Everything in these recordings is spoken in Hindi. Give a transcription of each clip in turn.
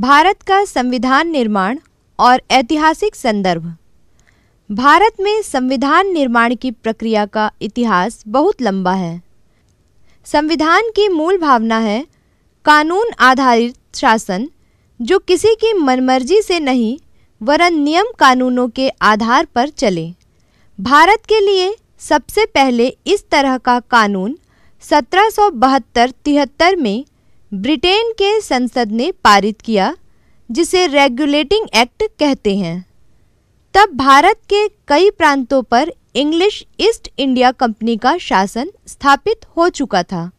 भारत का संविधान निर्माण और ऐतिहासिक संदर्भ भारत में संविधान निर्माण की प्रक्रिया का इतिहास बहुत लंबा है संविधान की मूल भावना है कानून आधारित शासन जो किसी की मनमर्जी से नहीं वरन नियम कानूनों के आधार पर चले भारत के लिए सबसे पहले इस तरह का कानून सत्रह सौ में ब्रिटेन के संसद ने पारित किया जिसे रेगुलेटिंग एक्ट कहते हैं तब भारत के कई प्रांतों पर इंग्लिश ईस्ट इंडिया कंपनी का शासन स्थापित हो चुका था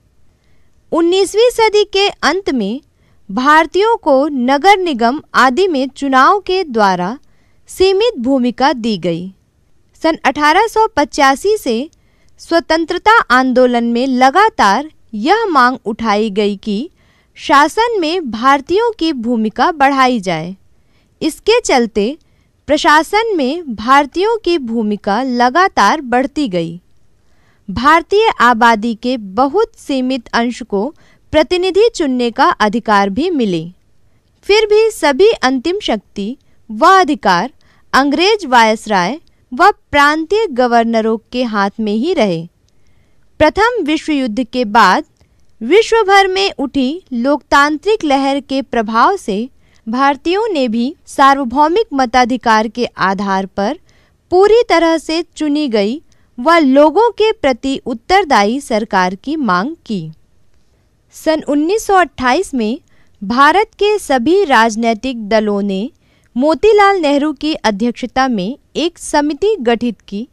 19वीं सदी के अंत में भारतीयों को नगर निगम आदि में चुनाव के द्वारा सीमित भूमिका दी गई सन 1885 से स्वतंत्रता आंदोलन में लगातार यह मांग उठाई गई कि शासन में भारतीयों की भूमिका बढ़ाई जाए इसके चलते प्रशासन में भारतीयों की भूमिका लगातार बढ़ती गई भारतीय आबादी के बहुत सीमित अंश को प्रतिनिधि चुनने का अधिकार भी मिले फिर भी सभी अंतिम शक्ति व अधिकार अंग्रेज वायसराय व प्रांतीय गवर्नरों के हाथ में ही रहे प्रथम विश्व युद्ध के बाद विश्व भर में उठी लोकतांत्रिक लहर के प्रभाव से भारतीयों ने भी सार्वभौमिक मताधिकार के आधार पर पूरी तरह से चुनी गई व लोगों के प्रति उत्तरदायी सरकार की मांग की सन 1928 में भारत के सभी राजनीतिक दलों ने मोतीलाल नेहरू की अध्यक्षता में एक समिति गठित की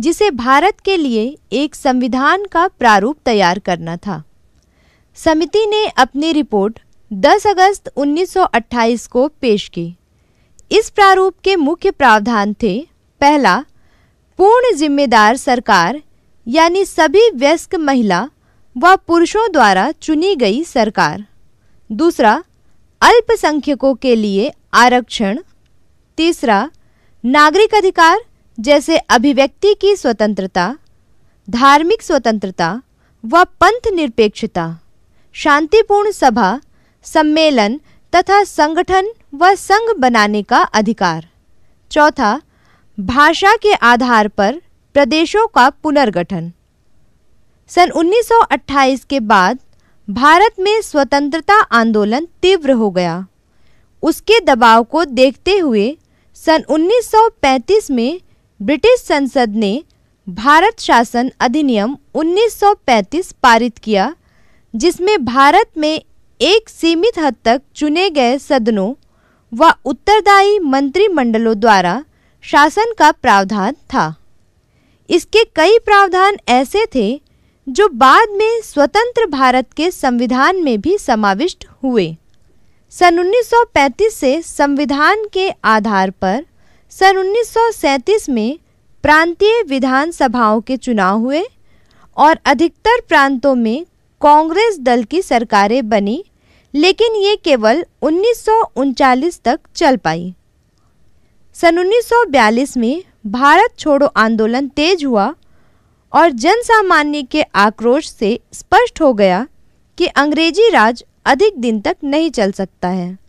जिसे भारत के लिए एक संविधान का प्रारूप तैयार करना था समिति ने अपनी रिपोर्ट 10 अगस्त 1928 को पेश की इस प्रारूप के मुख्य प्रावधान थे पहला पूर्ण जिम्मेदार सरकार यानी सभी व्यस्क महिला व पुरुषों द्वारा चुनी गई सरकार दूसरा अल्पसंख्यकों के लिए आरक्षण तीसरा नागरिक अधिकार जैसे अभिव्यक्ति की स्वतंत्रता धार्मिक स्वतंत्रता व पंथ निरपेक्षता शांतिपूर्ण सभा सम्मेलन तथा संगठन व संघ बनाने का अधिकार चौथा भाषा के आधार पर प्रदेशों का पुनर्गठन सन 1928 के बाद भारत में स्वतंत्रता आंदोलन तीव्र हो गया उसके दबाव को देखते हुए सन 1935 में ब्रिटिश संसद ने भारत शासन अधिनियम 1935 पारित किया जिसमें भारत में एक सीमित हद तक चुने गए सदनों व उत्तरदायी मंत्रिमंडलों द्वारा शासन का प्रावधान था इसके कई प्रावधान ऐसे थे जो बाद में स्वतंत्र भारत के संविधान में भी समाविष्ट हुए सन 1935 से संविधान के आधार पर सन 1937 में प्रांतीय विधानसभाओं के चुनाव हुए और अधिकतर प्रांतों में कांग्रेस दल की सरकारें बनी लेकिन ये केवल उन्नीस तक चल पाई सन 1942 में भारत छोड़ो आंदोलन तेज हुआ और जन सामान्य के आक्रोश से स्पष्ट हो गया कि अंग्रेजी राज अधिक दिन तक नहीं चल सकता है